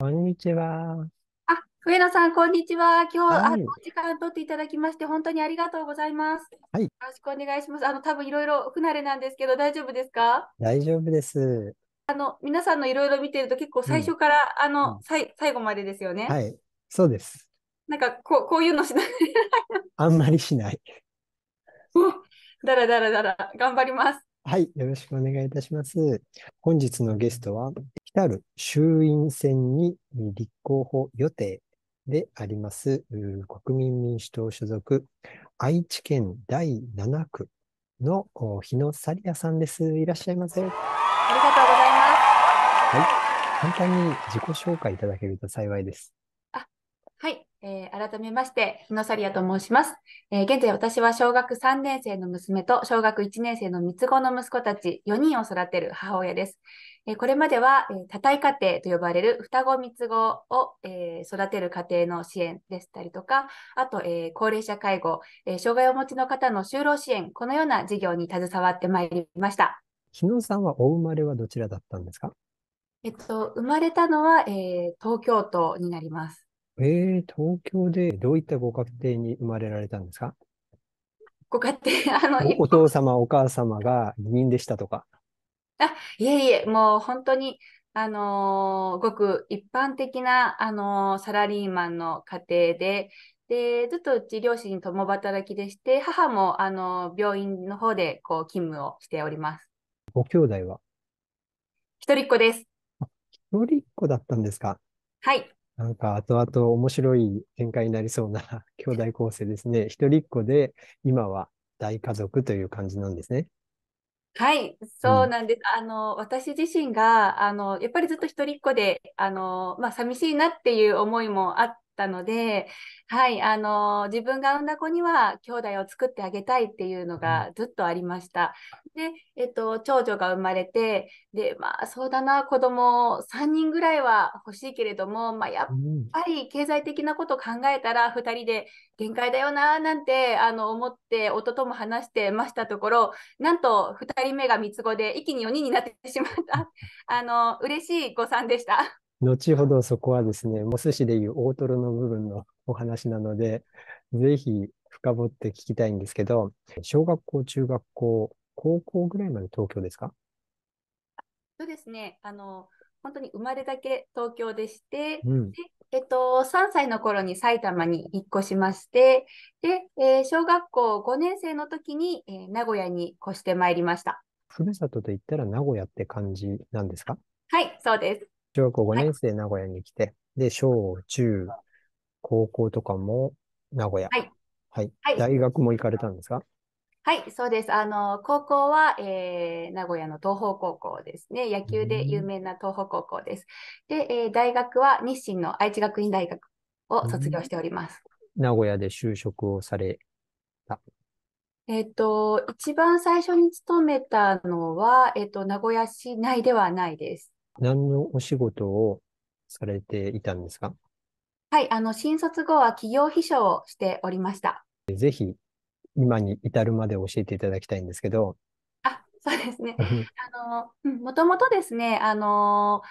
こんにちは。あ、上野さん、こんにちは。今日、はあの、い。お時間取っていただきまして、本当にありがとうございます。はい。よろしくお願いします。あの、多分いろいろ不慣れなんですけど、大丈夫ですか大丈夫です。あの、皆さんのいろいろ見てると、結構最初から、あうの、ん。さい、最後までですよね。はい。そうです。なんか、こう、こういうのしない。あんまりしない。も だらだらだら、頑張ります。はい。よろしくお願いいたします。本日のゲストは、来たる衆院選に立候補予定であります、国民民主党所属、愛知県第7区の日野サリアさんです。いらっしゃいませ。ありがとうございます。はい。簡単に自己紹介いただけると幸いです。あはい。えー、改めまして、日野サリアと申します、えー、現在私は小学3年生の娘と小学1年生の三つ子の息子たち4人を育てる母親です。えこれまでは、え多体家庭と呼ばれる双子三つ子を、え育てる家庭の支援でしたりとか、あと、え高齢者介護、え障害をお持ちの方の就労支援、このような事業に携わってまいりました。日野さんはお生まれはどちらだったんですかえっと、生まれたのは、えー、東京都になります。えー、東京でどういったご家庭に生まれられたんですかご家庭、あの、お父様、お母様が議員でしたとか。あ、いえいえ、もう本当に、あのー、ごく一般的な、あのー、サラリーマンの家庭で、で、ずっとうち両親共働きでして、母も、あのー、病院の方で、こう、勤務をしております。ご兄弟は一人っ子です。一人っ子だったんですか。はい。なんか後々面白い展開になりそうな 兄弟構成ですね。一人っ子で、今は大家族という感じなんですね。はい、そうなんです。あの、私自身が、あの、やっぱりずっと一人っ子で、あの、まあ、寂しいなっていう思いもあっったので、はい、あの、自分が産んだ子には兄弟を作ってあげたいっていうのがずっとありました。で、えっと、長女が生まれて、で、まあ、そうだな、子供3人ぐらいは欲しいけれども、まあ、やっぱり経済的なこと考えたら2人で限界だよな、なんて、あの、思って、夫とも話してましたところ、なんと2人目が三つ子で、一気に4人になってしまった、あの、嬉しい誤算でした。後ほどそこはですね、お寿司でいう大トロの部分のお話なので、ぜひ深掘って聞きたいんですけど、小学校、中学校、高校ぐらいまで東京ですかそうですね。あの、本当に生まれだけ東京でして、うん、えっと、3歳の頃に埼玉に引っ越しまして、で、えー、小学校5年生の時に、えー、名古屋に越してまいりました。ふるさとといったら名古屋って感じなんですかはい、そうです。小学校5年生名古屋に来て、はい、で、小、中、高校とかも名古屋。はい。はい。大学も行かれたんですかはい、そうです。あの、高校は、えー、名古屋の東邦高校ですね。野球で有名な東邦高校です。で、えー、大学は日清の愛知学院大学を卒業しております。名古屋で就職をされた。えっ、と、一番最初に勤めたのは、えっ、ー、と、名古屋市内ではないです。何のお仕事をされていたんですかはい、あの、新卒後は企業秘書をしておりました。ぜひ、今に至るまで教えていただきたいんですけど。あ、そうですね。あの、もともとですね、あの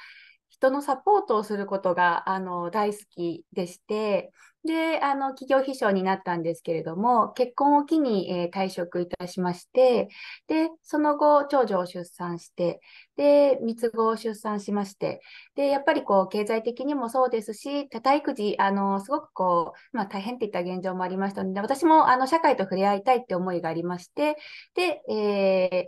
人のサポートをすることがあの大好きでして、で、あの、企業秘書になったんですけれども、結婚を機に、えー、退職いたしまして、で、その後、長女を出産して、で、三つ子を出産しまして、で、やっぱりこう、経済的にもそうですし、叩くじ、あの、すごくこう、まあ、大変っていった現状もありましたので、私も、あの、社会と触れ合いたいって思いがありまして、で、えー、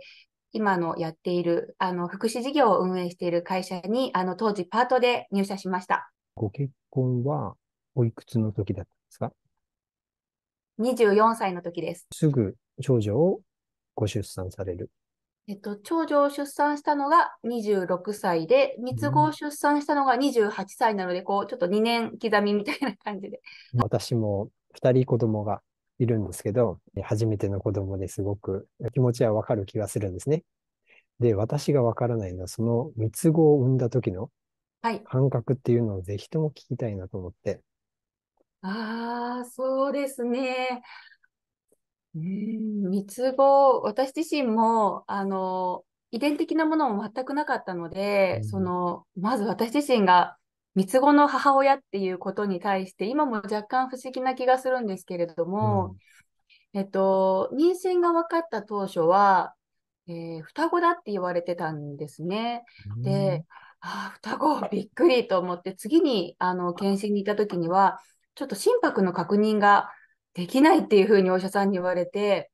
今のやっている、あの、福祉事業を運営している会社に、あの、当時パートで入社しました。ご結婚は、おいくつの時だったんですか ?24 歳の時です。すぐ長女をご出産される。えっと、長女を出産したのが26歳で、三つ子を出産したのが28歳なので、うん、こう、ちょっと2年刻みみたいな感じで。私も2人子供がいるんですけど、初めての子供ですごく気持ちはわかる気がするんですね。で、私がわからないのは、その三つ子を産んだ時の感覚っていうのをぜひとも聞きたいなと思って。はい、ああ、そうですね。三つ子、私自身も、あの、遺伝的なものも全くなかったので、うん、その、まず私自身が三つ子の母親っていうことに対して、今も若干不思議な気がするんですけれども、うん、えっと、妊娠が分かった当初は、えー、双子だって言われてたんですね。うん、で、ああ、双子、びっくりと思って、次に、あの、検診に行った時には、ちょっと心拍の確認ができないっていうふうにお医者さんに言われて、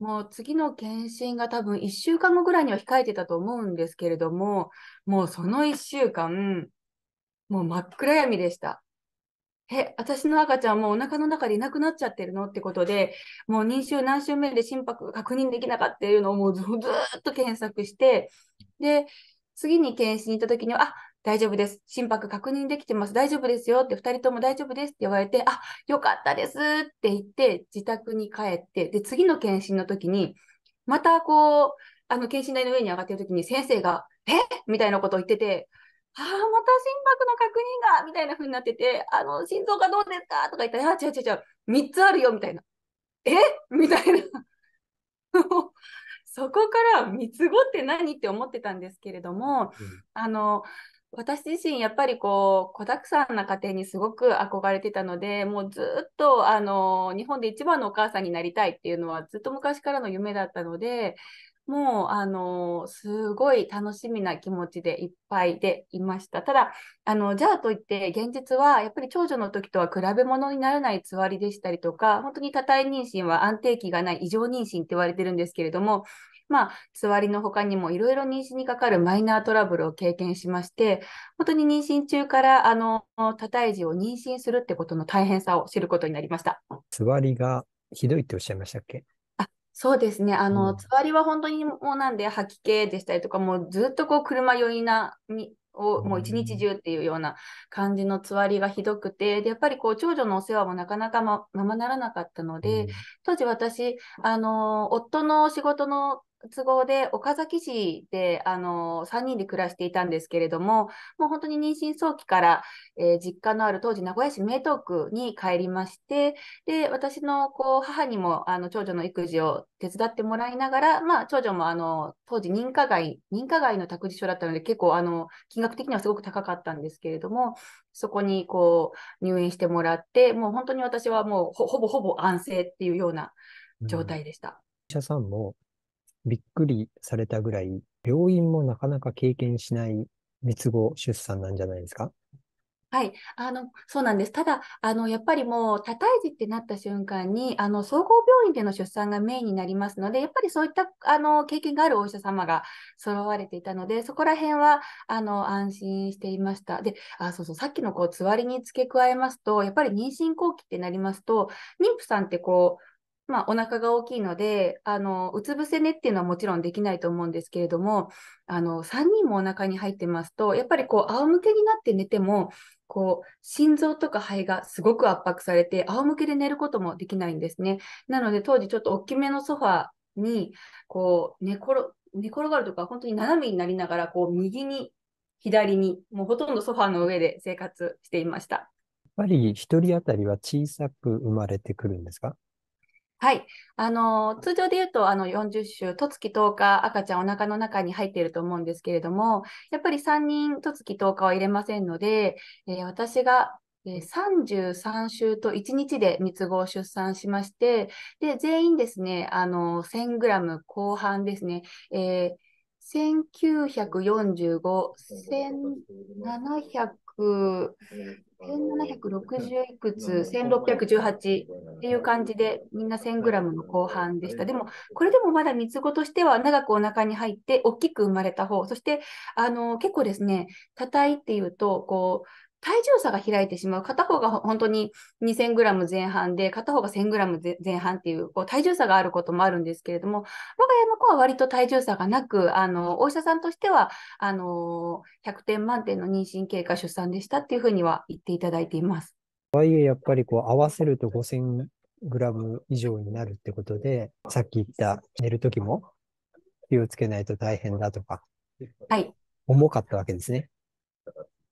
もう次の検診が多分1週間後ぐらいには控えてたと思うんですけれども、もうその1週間、もう真っ暗闇でした。え、私の赤ちゃんもうお腹の中でいなくなっちゃってるのってことで、もう妊娠何週目で心拍が確認できなかったっていうのをもうずっと検索して、で、次に検診に行った時には、あ、大丈夫です。心拍確認できてます。大丈夫ですよって、2人とも大丈夫ですって言われて、あ、よかったですって言って、自宅に帰って、で、次の検診の時に、またこう、あの、検診台の上に上がってる時に先生が、えみたいなことを言ってて、ああ、また心拍の確認が、みたいな風になってて、あの、心臓がどうですかとか言ったら、あ、違う違う違う、3つあるよ、みたいな。えみたいな。そこから3つ子って何って思ってたんですけれども、うん、あの、私自身やっぱりこう子だくさんな家庭にすごく憧れてたのでもうずっとあの日本で一番のお母さんになりたいっていうのはずっと昔からの夢だったのでもう、あの、すごい楽しみな気持ちでいっぱいでいました。ただ、あの、じゃあといって、現実は、やっぱり長女の時とは比べ物にならないつわりでしたりとか、本当に多体妊娠は安定期がない異常妊娠って言われてるんですけれども、まあ、つわりの他にもいろいろ妊娠にかかるマイナートラブルを経験しまして、本当に妊娠中から、あの、多胎児を妊娠するってことの大変さを知ることになりました。つわりがひどいっておっしゃいましたっけそうですね。あの、うん、つわりは本当にもうなんで吐き気でしたりとか、もうずっとこう車酔いなにをもう一日中っていうような感じのつわりがひどくて、で、やっぱりこう長女のお世話もなかなかまままならなかったので、当時私、あの、夫の仕事の都合で岡崎市であの3人で暮らしていたんですけれども、もう本当に妊娠早期から、えー、実家のある当時名古屋市名東区に帰りまして、で私のこう母にもあの長女の育児を手伝ってもらいながら、まあ、長女もあの当時認可外、認可外の託児所だったので、結構あの金額的にはすごく高かったんですけれども、そこにこう入園してもらって、もう本当に私はもうほぼほぼ安静っていうような状態でした。うん、医者さんもびっくりされたぐらい、病院もなかなか経験しない三つ子出産なんじゃないですかはい、あの、そうなんです。ただ、あの、やっぱりもう、多胎児ってなった瞬間に、あの、総合病院での出産がメインになりますので、やっぱりそういった、あの、経験があるお医者様が揃われていたので、そこら辺は、あの、安心していました。で、あ、そうそう、さっきのこう、つわりに付け加えますと、やっぱり妊娠後期ってなりますと、妊婦さんってこう、まあ、お腹が大きいので、あの、うつ伏せ寝っていうのはもちろんできないと思うんですけれども、あの、3人もお腹に入ってますと、やっぱりこう、仰向けになって寝ても、こう、心臓とか肺がすごく圧迫されて、仰向けで寝ることもできないんですね。なので、当時ちょっと大きめのソファーに、こう、寝転、寝転がるとか、本当に斜めになりながら、こう、右に、左に、もうほとんどソファーの上で生活していました。やっぱり一人当たりは小さく生まれてくるんですかはい。あの、通常で言うと、あの、40週、とつき10日、赤ちゃんお腹の中に入っていると思うんですけれども、やっぱり3人、とつき10日は入れませんので、えー、私が、えー、33週と1日で三つ子を出産しまして、で、全員ですね、あの、1000グラム後半ですね、えー1945、1700 1760いくつ、1618っていう感じで、みんな1000グラムの後半でした。でも、これでもまだ三つ子としては長くお腹に入って、大きく生まれた方、そして、あの、結構ですね、叩いっていうと、こう、体重差が開いてしまう。片方が本当に 2000g 前半で、片方が 1000g 前半っていうこう体重差があることもあるんですけれども、我が家の子は割と体重差がなく、あの、お医者さんとしては、あの、100点満点の妊娠経過出産でしたっていうふうには言っていただいています。とはいえ、やっぱりこう合わせると5000グラム以上になるってことで、さっき言った寝るときも気をつけないと大変だとか、はい。重かったわけですね。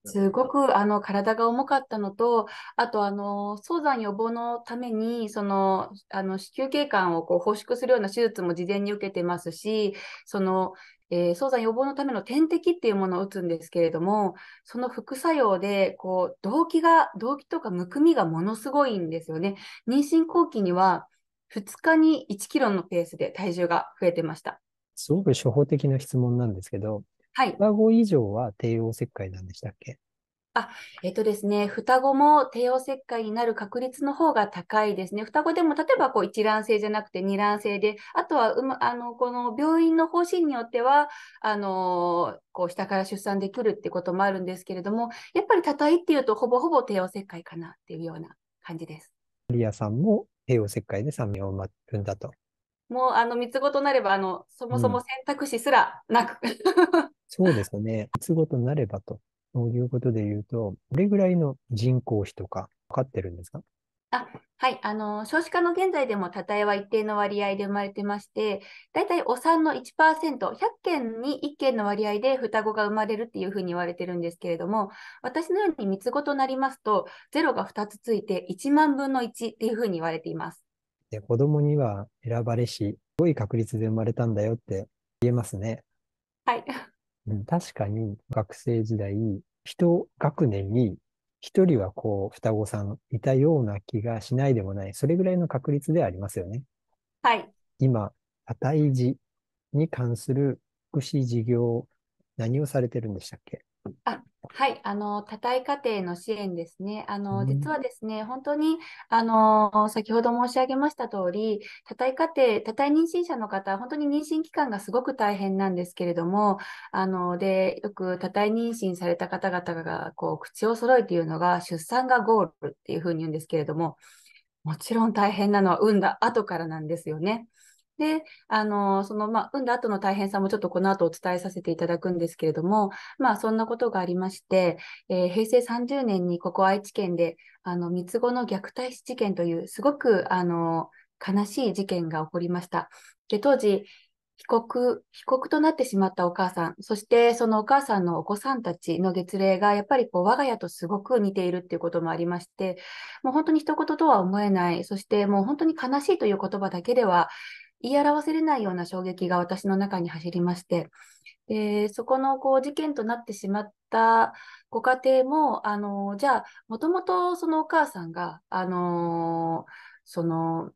すごくあの体が重かったのと、あとあの早産予防のためにそのあの子宮頸管をこう放縮するような手術も事前に受けてますし、そのえー、早産予防のための点滴っていうものを打つんですけれども、その副作用で、こう、動悸が、動悸とかむくみがものすごいんですよね。妊娠後期には、2日に1キロのペースで体重が増えてました。すごく初歩的な質問なんですけど、はい。双子以上は帝王切開なんでしたっけあ、えっとですね、双子も帝王切開になる確率の方が高いですね。双子でも例えばこう一卵性じゃなくて二卵性で、あとはう、ま、あのこの病院の方針によっては、あのこう下から出産できるってこともあるんですけれども、やっぱり高いっていうと、ほぼほぼ帝王切開かなっていうような感じです。リアさんも帝王切開で3名を産んだと。もうあの三つ子となればあの、そもそも選択肢すらなく、うんそうですね。いつごとなればということで言うと、どれぐらいの人口比とか分かってるんですかあはい、あの少子化の現在でもたたえは一定の割合で生まれてまして、大体お産の1%、100件に1件の割合で双子が生まれるっていうふうに言われてるんですけれども、私のように三つ子となりますと、0が2つついて1万分の1っていうふうに言われていますで子供には選ばれし、すごい確率で生まれたんだよって言えますね。はいうん、確かに学生時代、一学年に一人はこう、双子さんいたような気がしないでもない。それぐらいの確率でありますよね。はい。今、多体字に関する福祉事業、何をされてるんでしたっけあはい、あの、多体家庭の支援ですね。あの、実はですね、本当に、あの、先ほど申し上げました通り、多体家庭、多体妊娠者の方、本当に妊娠期間がすごく大変なんですけれども、あの、で、よく多体妊娠された方々が、こう、口を揃えて言うのが、出産がゴールっていうふうに言うんですけれども、もちろん大変なのは産んだ後からなんですよね。で、あの、その、まあ、産んだ後の大変さもちょっとこの後お伝えさせていただくんですけれども、まあ、そんなことがありまして、えー、平成30年にここ愛知県で、あの、三つ子の虐待死事件という、すごく、あの、悲しい事件が起こりました。で、当時、被告、被告となってしまったお母さん、そしてそのお母さんのお子さんたちの月齢が、やっぱりこう我が家とすごく似ているっていうこともありまして、もう本当に一言とは思えない、そしてもう本当に悲しいという言葉だけでは、言い表せれないような衝撃が私の中に走りまして、でそこのこう事件となってしまったご家庭も、あのじゃあ、もともとそのお母さんが、あのその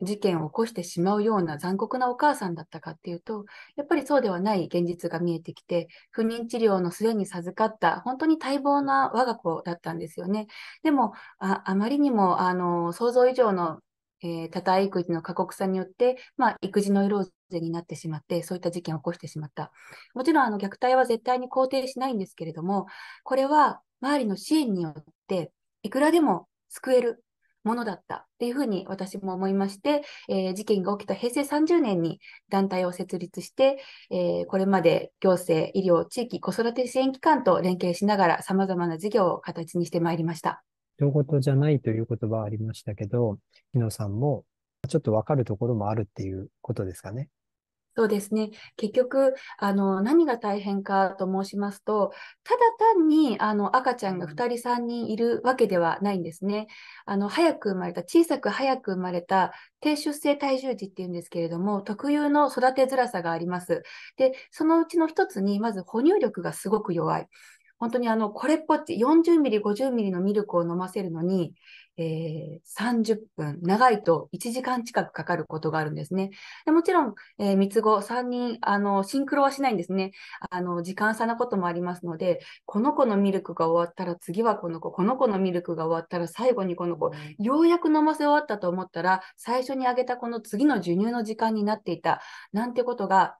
事件を起こしてしまうような残酷なお母さんだったかっていうと、やっぱりそうではない現実が見えてきて、不妊治療の末に授かった、本当に待望な我が子だったんですよね。でも、あまりにもあの想像以上のえー、多胎育児の過酷さによって、まあ、育児ノイローゼになってしまって、そういった事件を起こしてしまった。もちろん、あの、虐待は絶対に肯定しないんですけれども、これは周りの支援によって、いくらでも救えるものだったっていうふうに私も思いまして、えー、事件が起きた平成30年に団体を設立して、えー、これまで行政、医療、地域、子育て支援機関と連携しながら様々な事業を形にしてまいりました。人事じゃないという言葉はありましたけど、日野さんもちょっとわかるところもあるっていうことですかね。そうですね。結局、あの、何が大変かと申しますと、ただ単に、あの、赤ちゃんが2人3人いるわけではないんですね。あの、早く生まれた、小さく早く生まれた低出生体重児っていうんですけれども、特有の育てづらさがあります。で、そのうちの一つに、まず哺乳力がすごく弱い。本当にあの、これっぽっち、40ミリ、50ミリのミルクを飲ませるのに、えー、30分、長いと1時間近くかかることがあるんですね。でもちろん、えー、三つ子、3人、あの、シンクロはしないんですね。あの、時間差のこともありますので、この子のミルクが終わったら次はこの子、この子のミルクが終わったら最後にこの子、ようやく飲ませ終わったと思ったら、最初にあげたこの次の授乳の時間になっていた、なんてことが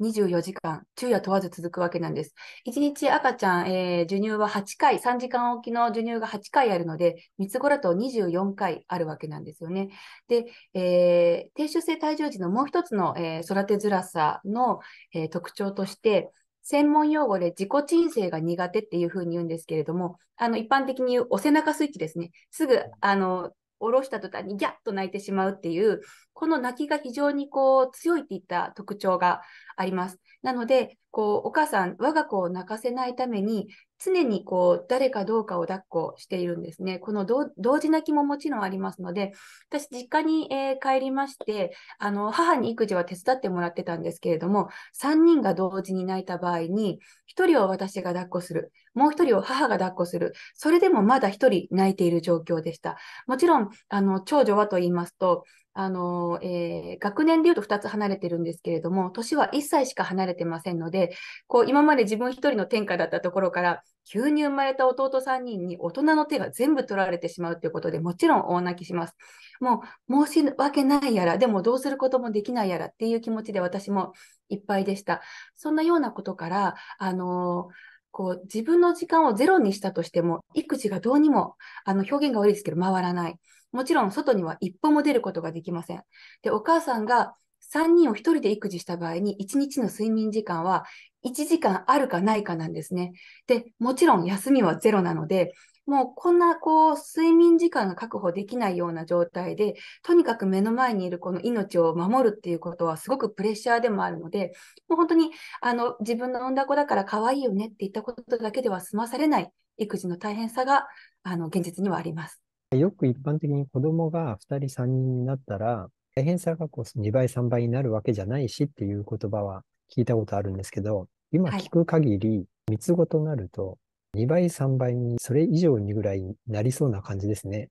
24時間、昼夜問わず続くわけなんです。1日赤ちゃん、えー、授乳は8回、3時間おきの授乳が8回あるので、三つ子だと24回あるわけなんですよね。で、えー、低周性体重児のもう一つの、えー、育てづらさの、え特徴として、専門用語で自己鎮静が苦手っていうふうに言うんですけれども、あの一般的にお背中スイッチですね、すぐあの下ろした途端にギャッと泣いてしまうっていう、この泣きが非常にこう強いっていった特徴があります。なので、こう、お母さん、我が子を泣かせないために、常にこう、誰かどうかを抱っこしているんですね。この同時泣きももちろんありますので、私、実家に、えー、帰りまして、あの、母に育児は手伝ってもらってたんですけれども、3人が同時に泣いた場合に、1人を私が抱っこする。もう1人を母が抱っこする。それでもまだ1人泣いている状況でした。もちろん、あの、長女はと言いますと、あの、えー、学年で言うと2つ離れてるんですけれども、年は1歳しか離れてませんので、こう、今まで自分一人の天下だったところから、急に生まれた弟3人に大人の手が全部取られてしまうということで、もちろん大泣きします。もう、申し訳ないやら、でもどうすることもできないやらっていう気持ちで私もいっぱいでした。そんなようなことから、あのーこう自分の時間をゼロにしたとしても、育児がどうにも、あの表現が悪いですけど、回らない。もちろん外には一歩も出ることができません。で、お母さんが3人を1人で育児した場合に、1日の睡眠時間は1時間あるかないかなんですね。で、もちろん休みはゼロなので、もうこんなこう睡眠時間が確保できないような状態で、とにかく目の前にいるこの命を守るっていうことはすごくプレッシャーでもあるので、もう本当にあの自分の産んだ子だから可愛いよねって言ったことだけでは済まされない育児の大変さがあの現実にはあります。よく一般的に子供が2人、3人になったら、大変さがこう2倍、3倍になるわけじゃないしっていう言葉は聞いたことあるんですけど、今聞く限り、三つ子となると、2倍、3倍に、それ以上にぐらいになりそうな感じですね。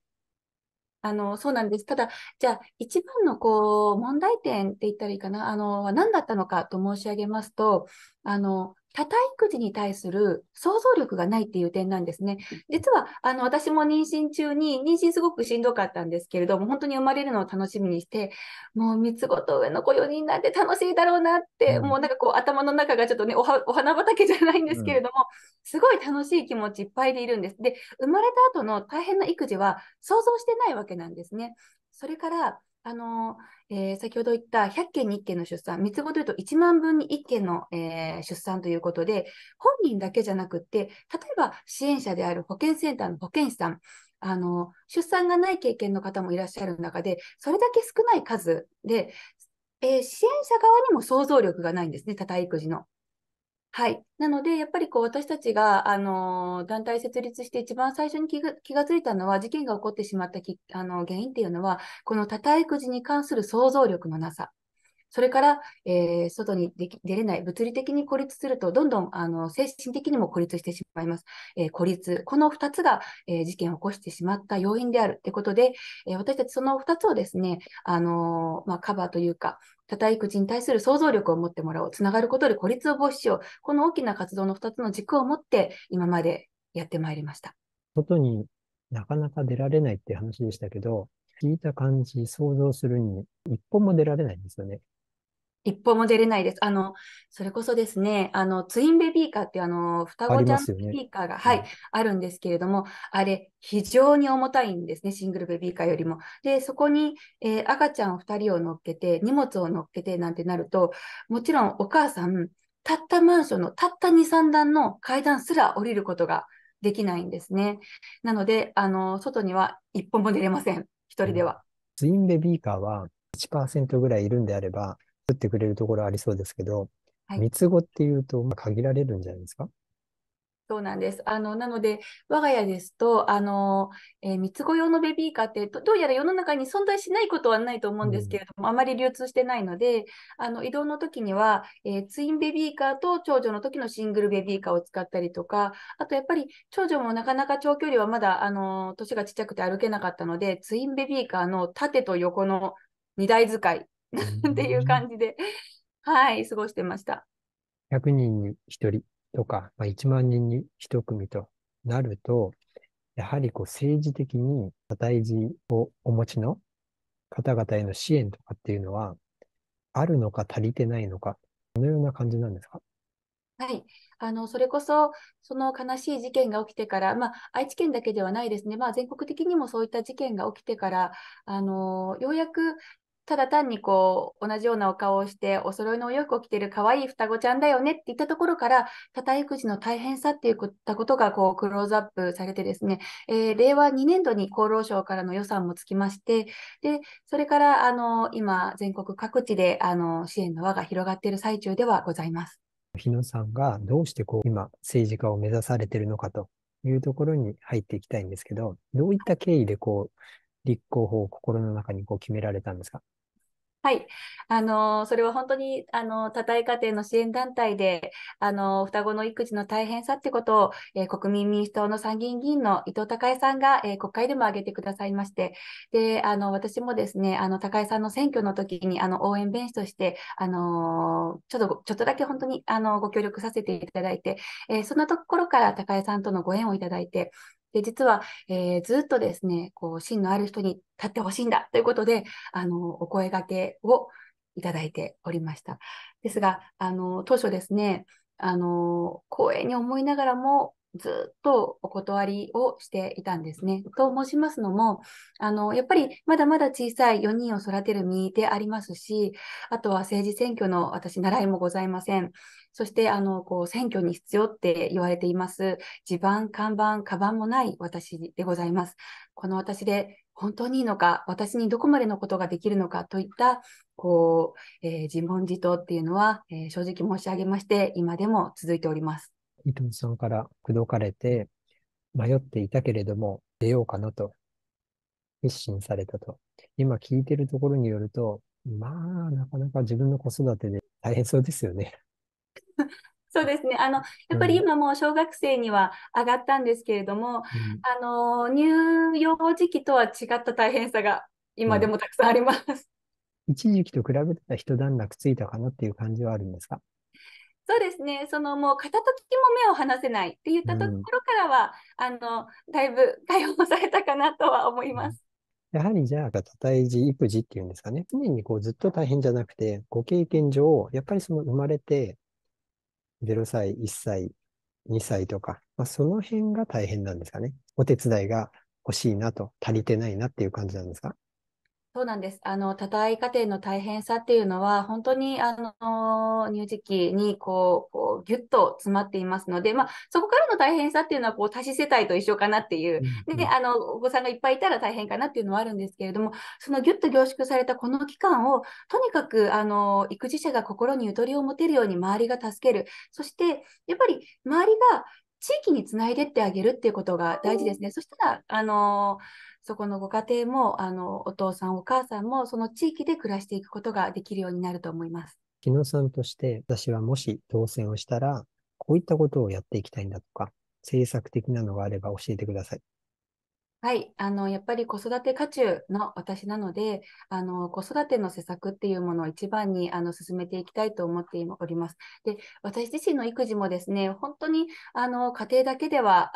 あの、そうなんです。ただ、じゃあ、一番のこう、問題点って言ったらいいかな、あの、何だったのかと申し上げますと、あの、多体育児に対する想像力がないっていう点なんですね。実は、あの、私も妊娠中に、妊娠すごくしんどかったんですけれども、本当に生まれるのを楽しみにして、もう三つ子と上の子4人なんて楽しいだろうなって、うん、もうなんかこう頭の中がちょっとね、お花畑じゃないんですけれども、すごい楽しい気持ちいっぱいでいるんです。で、生まれた後の大変な育児は想像してないわけなんですね。それから、あの、えー、先ほど言った100件に1件の出産、三つ子というと1万分に1件の、えー、出産ということで、本人だけじゃなくて、例えば支援者である保健センターの保健師さん、あの、出産がない経験の方もいらっしゃる中で、それだけ少ない数で、えー、支援者側にも想像力がないんですね、多体育児の。はい。なので、やっぱりこう私たちが、あのー、団体設立して一番最初に気が気がついたのは、事件が起こってしまったきあの原因っていうのは、この多体くじに関する想像力のなさ。それから、えー、外に出れない、物理的に孤立すると、どんどんあの精神的にも孤立してしまいます。えー、孤立、この2つが、えー、事件を起こしてしまった要因であるということで、え私たちその2つをですね、あのまあ、カバーというか、叩い口に対する想像力を持ってもらおう、つながることで孤立を防止しよう、この大きな活動の2つの軸を持って、今までやってまいりました。外になかなか出られないって話でしたけど、聞いた感じ、想像するに、一歩も出られないんですよね。一歩も出れないです。あの、それこそですね、あの、ツインベビーカーってあの、双子ちゃんベビーカーが、ね、はい、あるんですけれども、あれ、非常に重たいんですね、シングルベビーカーよりも。で、そこに、えー、赤ちゃんを2人を乗っけて、荷物を乗っけてなんてなると、もちろんお母さん、たったマンションのたった2、3段の階段すら降りることができないんですね。なので、あの、外には一歩も出れません、1人では。ツインベビーカーは1%ぐらいいるんであれば、作ってくれるところありそうですけど、はい、三つ子っていうと限られるんじゃないですかそうなんです。あの、なので、我が家ですと、あの、えー、三つ子用のベビーカーってど、どうやら世の中に存在しないことはないと思うんですけれども、うん、あまり流通してないので、あの、移動の時には、えー、ツインベビーカーと長女の時のシングルベビーカーを使ったりとか、あとやっぱり長女もなかなか長距離はまだ、あの、年がちっちゃくて歩けなかったので、ツインベビーカーの縦と横の荷台使いっていう感じで、はい、過ごしてました。100人に1人とか、まあ、1万人に1組となると、やはりこう政治的に大事をお持ちの方々への支援とかっていうのは、あるのか足りてないのか、どのような感じなんですかはい、あのそれこそ、その悲しい事件が起きてから、まあ、愛知県だけではないですね、まあ、全国的にもそういった事件が起きてから、あのようやくただ単にこう、同じようなお顔をして、お揃いのお洋服を着てる可愛い双子ちゃんだよねって言ったところから、多育児の大変さっていったことが、こう、クローズアップされてですね、えー、令和2年度に厚労省からの予算もつきまして、で、それから、あの、今、全国各地で、あの、支援の輪が広がっている最中ではございます。日野さんがどうしてこう、今、政治家を目指されているのかというところに入っていきたいんですけど、どういった経緯でこう、立候補を心の中にこう決められたんですかはい。あの、それは本当に、あの、多体家庭の支援団体で、あの、双子の育児の大変さってことを、えー、国民民主党の参議院議員の伊藤孝恵さんが、えー、国会でも挙げてくださいまして、で、あの、私もですね、あの、高江さんの選挙の時に、あの、応援弁士として、あの、ちょっと、ちょっとだけ本当に、あの、ご協力させていただいて、えー、そんなところから高江さんとのご縁をいただいて、で、実は、えー、ずっとですね、こう、芯のある人に立ってほしいんだということで、あの、お声掛けをいただいておりました。ですが、あの、当初ですね、あの、光栄に思いながらも、ずっとお断りをしていたんですね。と申しますのも、あの、やっぱりまだまだ小さい4人を育てる身でありますし、あとは政治選挙の私、習いもございません。そして、あの、こう、選挙に必要って言われています、地盤、看板、カバンもない私でございます。この私で本当にいいのか、私にどこまでのことができるのかといった、こう、えー、自問自答っていうのは、えー、正直申し上げまして、今でも続いております。伊藤さんから口説かれて、迷っていたけれども、出ようかなと、決心されたと。今聞いてるところによると、まあ、なかなか自分の子育てで大変そうですよね。そうですね。あの、やっぱり今もう小学生には上がったんですけれども、うん、あの、乳幼児期とは違った大変さが今でもたくさんあります。うん、一時期と比べたら一段落ついたかなっていう感じはあるんですかそうですね。そのもう片時も目を離せないって言ったところからは、うん、あの、だいぶ解放されたかなとは思います。やはりじゃあ、片胎児、育児っていうんですかね。常にこうずっと大変じゃなくて、ご経験上、やっぱりその生まれて0歳、1歳、2歳とか、まあ、その辺が大変なんですかね。お手伝いが欲しいなと、足りてないなっていう感じなんですかそうなんです。あの、多体家庭の大変さっていうのは、本当に、あの、乳児期にこう、こう、ぎゅっと詰まっていますので、まあ、そこからの大変さっていうのは、こう、多子世帯と一緒かなっていう、で、で、あの、お子さんがいっぱいいたら大変かなっていうのはあるんですけれども、そのぎゅっと凝縮されたこの期間を、とにかく、あの、育児者が心にゆとりを持てるように周りが助ける。そして、やっぱり、周りが地域につないでってあげるっていうことが大事ですね。そしたら、あのそこのご家庭もあのお父さんお母さんもその地域で暮らしていくことができるようになると思います。木野さんとして私はもし当選をしたらこういったことをやっていきたいんだとか政策的なのがあれば教えてください。はい、あのやっぱり子育て家中の私なのであの子育ての施策っていうものを一番にあの進めていきたいと思っております。で私自身の育児もですね本当にあの家庭だけでは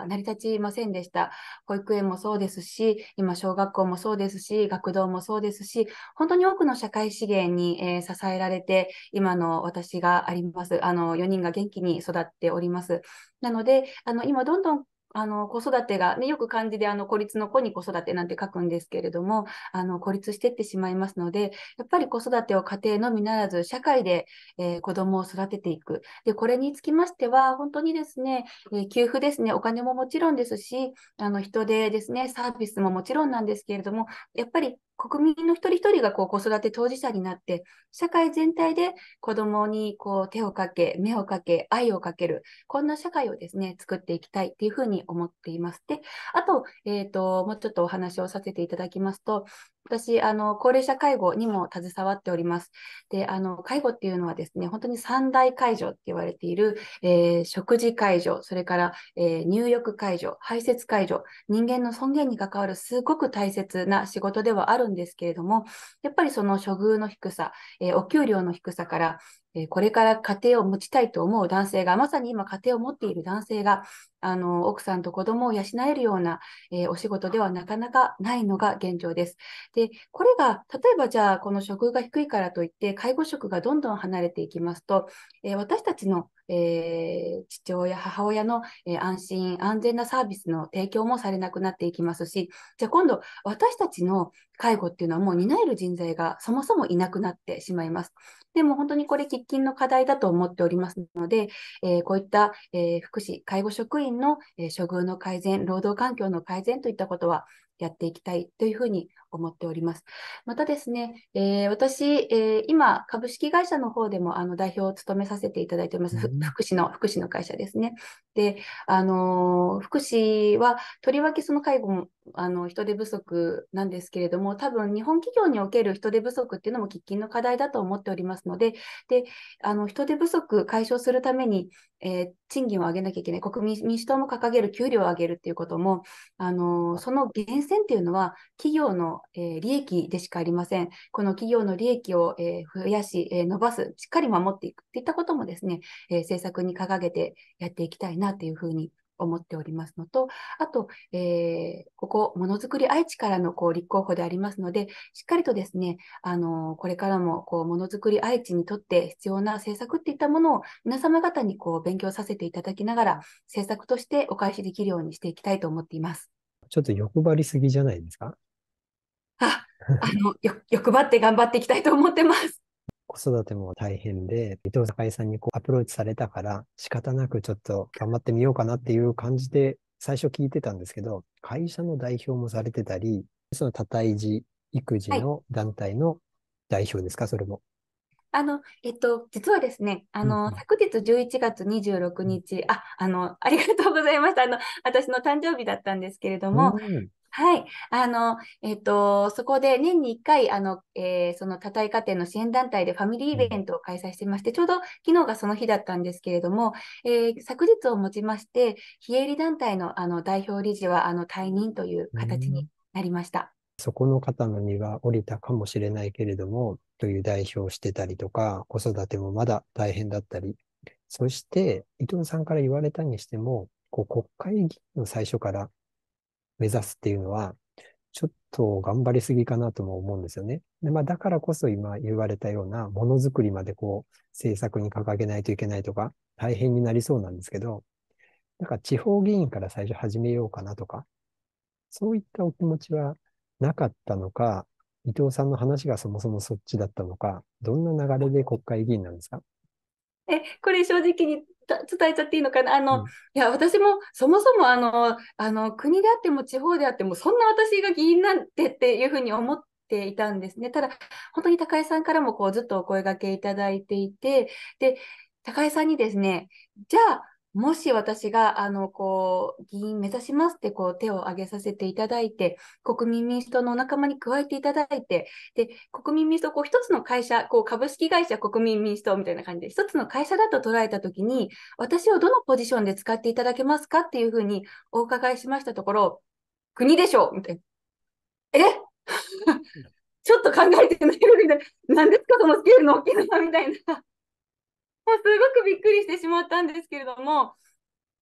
あ成り立ちませんでした。保育園もそうですし今小学校もそうですし学童もそうですし本当に多くの社会資源に、えー、支えられて今の私がありますあの4人が元気に育っております。なのであの今どんどんあの、子育てが、ね、よく漢字であの、孤立の子に子育てなんて書くんですけれども、あの、孤立してってしまいますので、やっぱり子育てを家庭のみならず、社会で、えー、子供を育てていく。で、これにつきましては、本当にですね、えー、給付ですね、お金ももちろんですし、あの、人手ですね、サービスももちろんなんですけれども、やっぱり国民の一人一人がこう子育て当事者になって、社会全体で子供にこう手をかけ、目をかけ、愛をかける、こんな社会をですね、作っていきたいっていうふうに思っています。で、あと、えっ、ー、と、もうちょっとお話をさせていただきますと、私、あの、高齢者介護にも携わっております。で、あの、介護っていうのはですね、本当に三大介助って言われている、えー、食事介助、それから、えー、入浴介助、排泄介助、人間の尊厳に関わるすごく大切な仕事ではあるんですけれども、やっぱりその処遇の低さ、えー、お給料の低さから、えー、これから家庭を持ちたいと思う男性が、まさに今家庭を持っている男性が、あの奥さんと子供を養えるような、えー、お仕事ではなかなかないのが現状です。で、これが例えばじゃあこの職が低いからといって介護職がどんどん離れていきますと、えー、私たちの、えー、父親、母親の、え安心、安全なサービスの提供もされなくなっていきますし、じゃあ今度私たちの介護っていうのはもう担える人材がそもそもいなくなってしまいます。でも本当にこれ喫緊の課題だと思っておりますので、えこういった、え福祉、介護職員員の処遇の改善、労働環境の改善といったことはやっていきたいというふうに思っております。またですね、えー、私、えー、今、株式会社の方でもあの代表を務めさせていただいております、うん、福祉の、福祉の会社ですね。で、あのー、福祉は、とりわけその介護も、あの人手不足なんですけれども、多分日本企業における人手不足っていうのも喫緊の課題だと思っておりますので、であの人手不足解消するために、えー、賃金を上げなきゃいけない、国民民主党も掲げる給料を上げるっていうことも、あのその源泉っていうのは、企業のえ利益でしかありません。この企業の利益を、え増やし、え伸ばす、しっかり守っていくといったこともですね、え政策に掲げてやっていきたいなというふうに思っておりますのと、あと、えー、ここ、ものづくり愛知からのこう立候補でありますので、しっかりとですね、あのこれからもこうものづくり愛知にとって必要な政策っていったものを皆様方にこう勉強させていただきながら、政策としてお返しできるようにしていきたいと思っています。ちょっと欲張りすぎじゃないですか あの欲張って頑張っていきたいと思ってます。子育ても大変で、伊藤坂さんにこうアプローチされたから、仕方なくちょっと頑張ってみようかなっていう感じで、最初聞いてたんですけど、会社の代表もされてたり、その多胎児育児の団体の代表ですか、はい、それも。あの、えっと、実はですね、あの、うん、昨日11月26日、あ、あの、ありがとうございました。あの、私の誕生日だったんですけれども、うん、はい。あの、えっ、と、そこで年に1回、あの、えー、その多体家庭の支援団体でファミリーイベントを開催してまして、ちょうど昨日がその日だったんですけれども、えー、昨日をもちまして、非営利団体のあの代表理事はあの退任という形になりました。そこの方の身は降りたかもしれないけれども、という代表をしてたりとか、子育てもまだ大変だったり、そして伊藤さんから言われたにしても、こう国会議員の最初から目指すっていうのは、ちょっと頑張りすぎかなとも思うんですよね。でまあ、だからこそ今言われたようなものづくりまでこう政策に掲げないといけないとか大変になりそうなんですけど、なんか地方議員から最初始めようかなとか、そういったお気持ちはなかったのか、伊藤さんの話がそもそもそっちだったのか、どんな流れで国会議員なんですかえ、これ正直に伝えちゃっていいのかなあの、うん、いや、私もそもそもあの、あの、国であっても地方であっても、そんな私が議員なんてっていうふうに思って、ていたんですね。ただ、本当に高井さんからもこうずっとお声がけいただいていて、で、高井さんにですね、じゃあ、もし私が、あの、こう、議員目指しますって、こう、手を挙げさせていただいて、国民民主党のお仲間に加えていただいて、で、国民民主党、こう、一つの会社、こう、株式会社国民民主党みたいな感じで、一つの会社だと捉えたときに、私をどのポジションで使っていただけますかっていうふうにお伺いしましたところ、国でしょみたいな。え ちょっと考えてないいな。何ですか、そのスケールの大きさみたいな。もうすごくびっくりしてしまったんですけれども、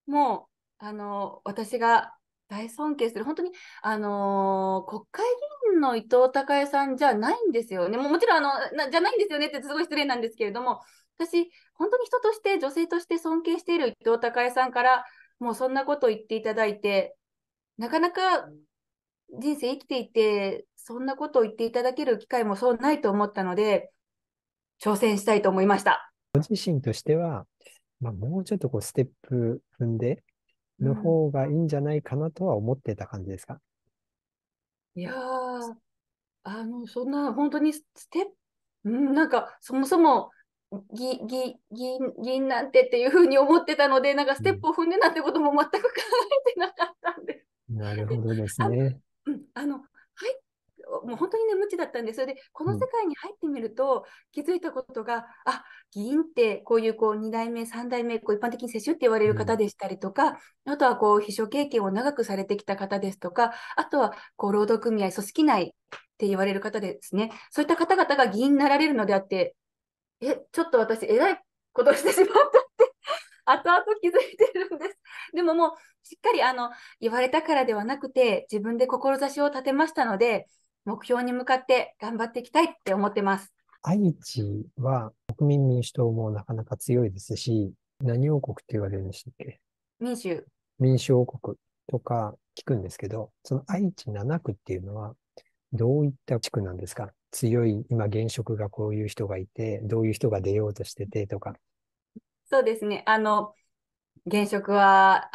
もう、あの、私が大尊敬する、本当に、あの国会議員の伊藤孝恵さんじゃないんですよね。もちろんあのじゃないんですよねってすごい失礼なんですけれども、私、本当に人として、女性として尊敬している伊藤孝恵さんから、もうそんなことを言っていただいて、なかなか人生生きていて、そんなことを言っていただける機会もそうないと思ったので、挑戦したいと思いました。ご自身としては、まあ、もうちょっとこうステップ踏んでの方がいいんじゃないかなとは思ってた感じですか、うん、いやー、あの、そんな本当にステップ、なんかそもそもぎぎ銀なんてっていうふうに思ってたので、なんかステップを踏んでなんてことも全く考えてなかったんです。うん、なるほどですね。うん、あのもう本当にね、無知だったんです。それで、この世界に入ってみると、気づいたことが、あ、議員って、こういう、こう、2代目、3代目、こう、一般的に世襲って言われる方でしたりとか、うん、あとは、こう、秘書経験を長くされてきた方ですとか、あとは、こう、労働組合、組織内って言われる方ですね。そういった方々が議員になられるのであって、え、ちょっと私、えらいことをしてしまったって 後々気づいてるんです。でももう、しっかりあの言われたからではなくて、自分で志を立てましたので、目標に向かって頑張っていきたいって思ってます。愛知は国民民主党もなかなか強いですし、何王国って言われるんでしたっけ民主。民主王国とか聞くんですけど、その愛知7区っていうのは、どういった地区なんですか強い、今現職がこういう人がいて、どういう人が出ようとしててとか。そうですね。あの、現職は、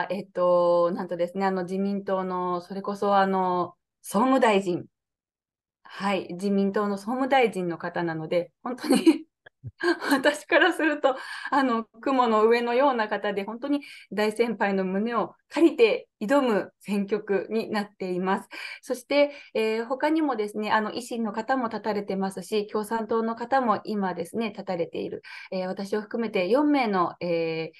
あえっと、なんとですね、あの自民党の、それこそあの、総務大臣。はい、自民党の総務大臣の方なので、本当に 私からすると、あの、雲の上のような方で、本当に大先輩の胸を借りて挑む選挙区になっています。そして、えー、他にもですね、あの、維新の方も立たれてますし、共産党の方も今ですね、立たれている。えー、私を含めて4名の、えー、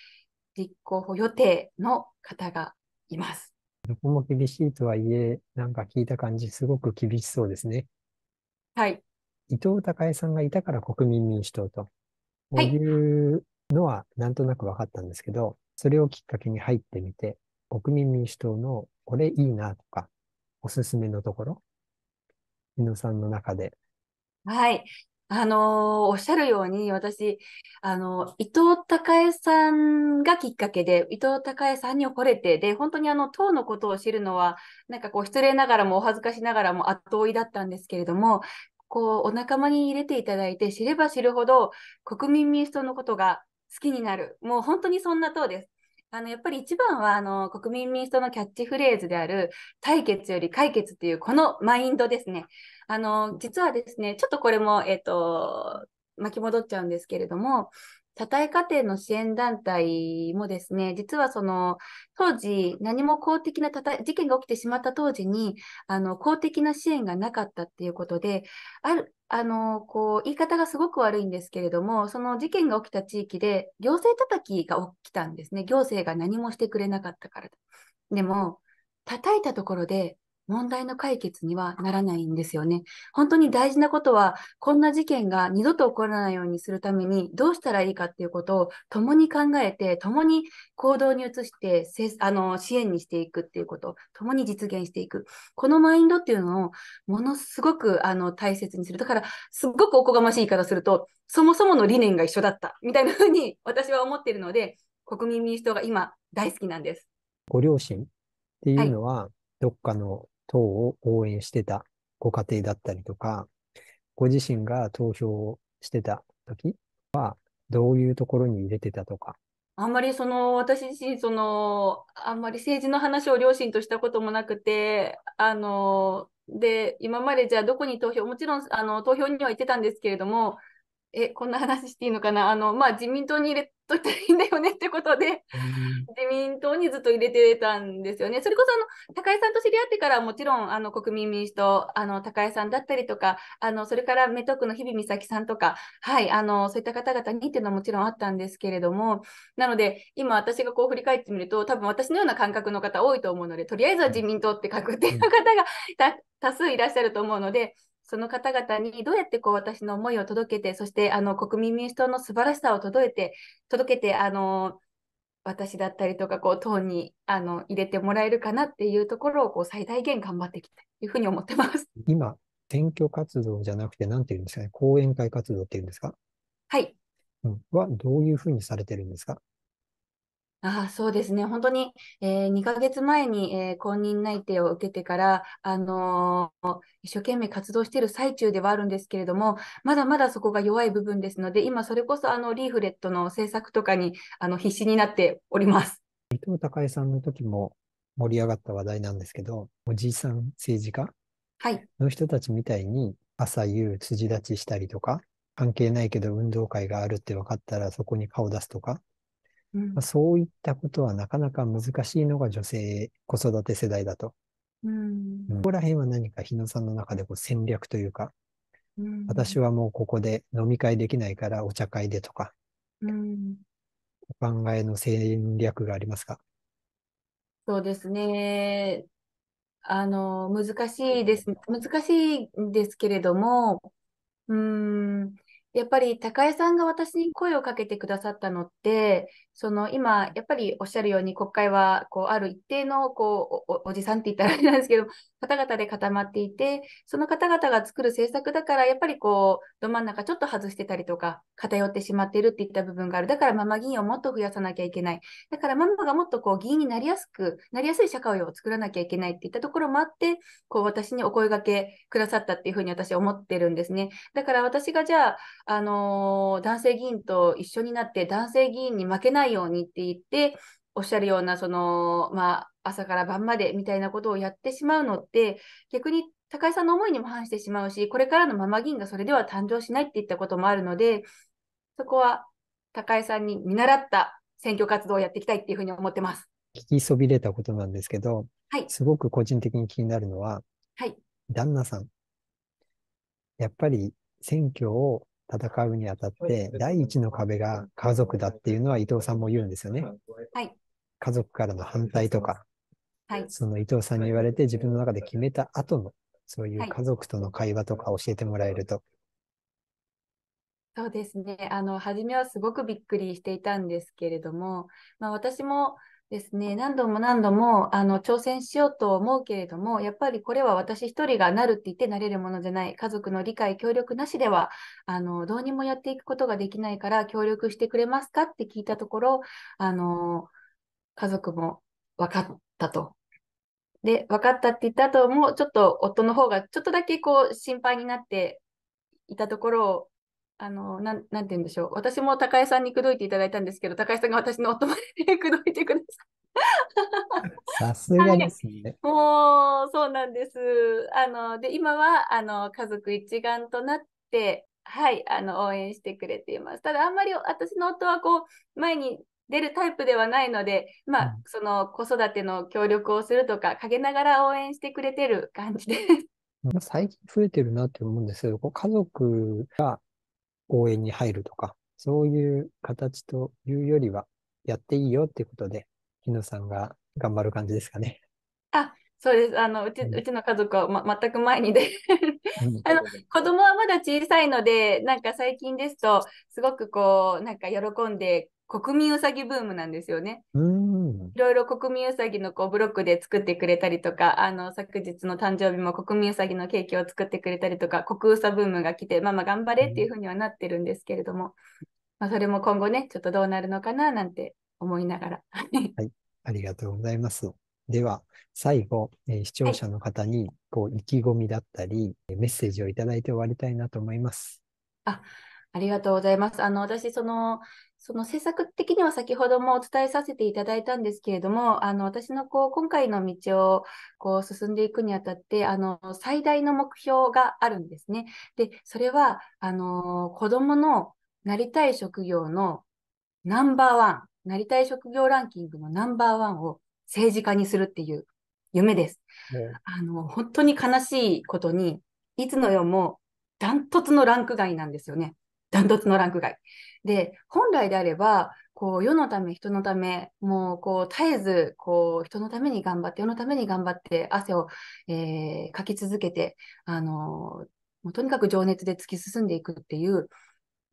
立候補予定の方がいます。どこも厳しいとはいえ、なんか聞いた感じ、すごく厳しそうですね。はい。伊藤孝恵さんがいたから国民民主党と、こういうのはなんとなく分かったんですけど、それをきっかけに入ってみて、国民民主党のこれいいなとか、おすすめのところ、日野さんの中で。はい。あのー、おっしゃるように、私、あの、伊藤孝恵さんがきっかけで、伊藤孝恵さんに惚れて、で、本当にあの、党のことを知るのは、なんかこう、失礼ながらも、お恥ずかしながらも、圧倒いだったんですけれども、こう、お仲間に入れていただいて、知れば知るほど、国民民主党のことが好きになる。もう本当にそんな党です。あの、やっぱり一番は、あの、国民民主党のキャッチフレーズである、対決より解決っていう、このマインドですね。あの、実はですね、ちょっとこれも、えっ、ー、と、巻き戻っちゃうんですけれども、社会家庭の支援団体もですね、実はその当時何も公的なたた事件が起きてしまった当時にあの公的な支援がなかったっていうことで、あるあのこう言い方がすごく悪いんですけれども、その事件が起きた地域で行政叩きが起きたんですね。行政が何もしてくれなかったから。でも、叩いたところで問題の解決にはならないんですよね。本当に大事なことは、こんな事件が二度と起こらないようにするために、どうしたらいいかっていうことを共に考えて、共に行動に移して、あの支援にしていくっていうこと、共に実現していく。このマインドっていうのを、ものすごくあの大切にする。だから、すっごくおこがましい言い方すると、そもそもの理念が一緒だった、みたいなふうに私は思っているので、国民民主党が今大好きなんです。ご両親っていうのは、はい、どっかの党を応援してたご家庭だったりとか、ご自身が投票をしてた時は、どういうところに入れてたとか。あんまりその私自身その、あんまり政治の話を両親としたこともなくて、あので今までじゃあどこに投票、もちろんあの投票には行ってたんですけれども、えこんな話していいのかなあの、まあ、自民党に入れといたらいいんだよねってことで、自民党にずっと入れてたんですよね。それこそあの高井さんと知り合ってから、もちろんあの国民民主党、あの高井さんだったりとか、あのそれから目クの日々美咲さんとか、はい、あのそういった方々にっていうのはもちろんあったんですけれども、なので、今私がこう振り返ってみると、多分私のような感覚の方多いと思うので、とりあえずは自民党って書くっていう方が多数いらっしゃると思うので、その方々にどうやってこう私の思いを届けて、そしてあの国民民主党の素晴らしさを届て、届けて、あの私だったりとかこう党にあの入れてもらえるかなっていうところをこう最大限頑張っていきたいというふうに思ってます。今、選挙活動じゃなくて、なんていうんですかね、講演会活動っていうんですかはい。うん、はどういうふうにされてるんですかああそうですね、本当に、えー、2ヶ月前に、えー、公認内定を受けてから、あのー、一生懸命活動している最中ではあるんですけれども、まだまだそこが弱い部分ですので、今、それこそあのリーフレットの制作とかにあの必死になっております。伊藤孝恵さんの時も盛り上がった話題なんですけど、おじいさん政治家の人たちみたいに、朝夕辻立ちしたりとか、関係ないけど運動会があるって分かったらそこに顔出すとか、まあ、そういったことはなかなか難しいのが女性子育て世代だと。うん、ここら辺は何か日野さんの中でこう戦略というか、うん、私はもうここで飲み会できないからお茶会でとか、うん、お考えの戦略がありますかそうですね。あの、難しいです。難しいんですけれども、うん、やっぱり高江さんが私に声をかけてくださったのって、その今、やっぱりおっしゃるように国会はこうある一定のこうおじさんって言ったらあれなんですけど、方々で固まっていて、その方々が作る政策だから、やっぱりこうど真ん中ちょっと外してたりとか、偏ってしまっているっていった部分がある。だからママ議員をもっと増やさなきゃいけない。だからママがもっとこう議員になりやすく、なりやすい社会を作らなきゃいけないっていったところもあって、こう私にお声がけくださったっていうふうに私は思ってるんですね。だから私がじゃあ、あのー、男性議員と一緒になって男性議員に負けないないようにって言って、おっしゃるような、その、まあ、朝から晩までみたいなことをやってしまうのって、逆に高井さんの思いにも反してしまうし、これからのママ議員がそれでは誕生しないって言ったこともあるので、そこは高井さんに見習った選挙活動をやっていきたいっていうふうに思ってます。聞きそびれたことなんですけど、はい、すごく個人的に気になるのは、はい、旦那さん。やっぱり選挙を戦うにあたって、第一の壁が家族だっていうのは伊藤さんも言うんですよね。はい。家族からの反対とか、はい。その伊藤さんに言われて自分の中で決めた後の、そういう家族との会話とか教えてもらえると。はい、そうですね。あの、初めはすごくびっくりしていたんですけれども、まあ私も、ですね、何度も何度もあの挑戦しようと思うけれども、やっぱりこれは私一人がなるって言ってなれるものじゃない、家族の理解、協力なしではあのどうにもやっていくことができないから、協力してくれますかって聞いたところ、あの家族も分かったと。で、分かったって言った後も、ちょっと夫の方がちょっとだけこう心配になっていたところを、あの、なん、なんて言うんでしょう。私も高江さんに口説いていただいたんですけど、高江さんが私の夫まで口説いてください。さすがですね。もう、そうなんです。あの、で、今は、あの、家族一丸となって、はい、あの、応援してくれています。ただ、あんまり私の夫は、こう、前に出るタイプではないので、まあ、うん、その、子育ての協力をするとか、陰ながら応援してくれてる感じです。最近増えてるなって思うんですけど、こ家族が応援に入るとか、そういう形というよりは、やっていいよっていうことで、日野さんが頑張る感じですかね。あそうですあのうち、うん、うちの家族は、ま、全く前にで あの子供はまだ小さいのでなんか最近ですとすごくこうなんか喜んで国民うさぎブームなんですよね。いろいろ国民うさぎのこうブロックで作ってくれたりとか、あの昨日の誕生日も国民うさぎのケーキを作ってくれたりとか、国うさブームが来て、ママ頑張れっていうふうにはなってるんですけれども、まあ、それも今後ね、ちょっとどうなるのかななんて思いながら。はい、ありがとうございます。では、最後、えー、視聴者の方にこう意気込みだったり、はい、メッセージをいただいて終わりたいなと思います。あありがとうございます。あの私そのその政策的には先ほどもお伝えさせていただいたんですけれども、あの私のこう今回の道をこう進んでいくにあたって、あの最大の目標があるんですね。で、それはあの子供のなりたい職業のナンバーワン、なりたい職業ランキングのナンバーワンを政治家にするっていう夢です。ね、あの本当に悲しいことに、いつの世もダントツのランク外なんですよね。ダントツのランク外。で、本来であれば、こう、世のため、人のため、もう、こう、絶えず、こう、人のために頑張って、世のために頑張って、汗を、えー、かき続けて、あのもうとにかく情熱で突き進んでいくっていう、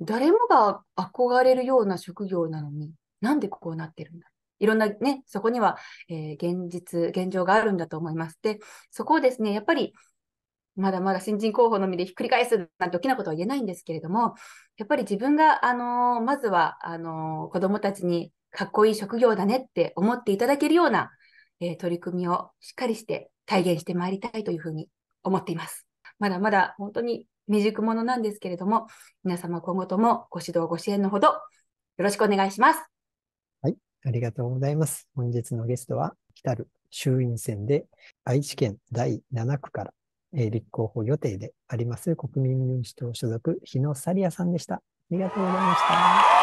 誰もが憧れるような職業なのに、なんでこうなってるんだいろんなね、そこには、えー、現実、現状があるんだと思います。で、そこをですね、やっぱりまだまだ新人候補のみでひっくり返すなんて大きなことは言えないんですけれども、やっぱり自分が、あのまずは、あの子供たちにかっこいい職業だねって思っていただけるような、えー、取り組みをしっかりして体現してまいりたいというふうに思っています。まだまだ本当に未熟者なんですけれども、皆様今後ともご指導、ご支援のほどよろしくお願いします。はい、ありがとうございます。本日のゲストは、来たる衆院選で愛知県第7区からえ立候補予定であります国民民主党所属、日野サリアさんでした。ありがとうございました。